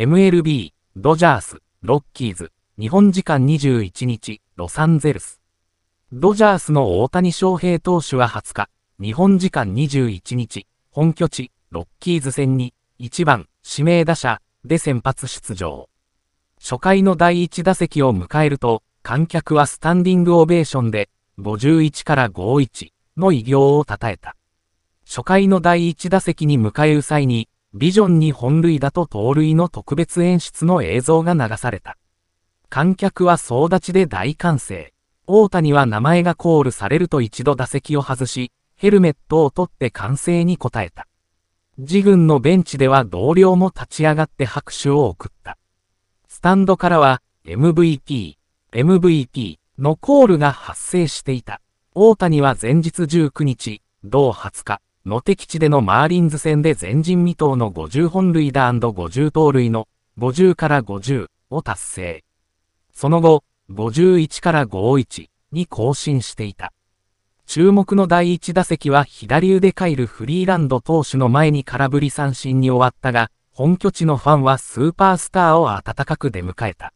MLB、ドジャース、ロッキーズ、日本時間21日、ロサンゼルス。ドジャースの大谷翔平投手は20日、日本時間21日、本拠地、ロッキーズ戦に、1番、指名打者、で先発出場。初回の第1打席を迎えると、観客はスタンディングオベーションで、51から51の偉業を称えた。初回の第1打席に迎える際に、ビジョンに本塁打と盗塁の特別演出の映像が流された。観客は総立ちで大歓声。大谷は名前がコールされると一度打席を外し、ヘルメットを取って歓声に応えた。自軍のベンチでは同僚も立ち上がって拍手を送った。スタンドからは MVP、MVP のコールが発生していた。大谷は前日19日、同20日、野敵地でのマーリンズ戦で前人未到の50本塁打 &50 盗塁の50から50を達成。その後、51から51に更新していた。注目の第1打席は左腕カイル・フリーランド投手の前に空振り三振に終わったが、本拠地のファンはスーパースターを温かく出迎えた。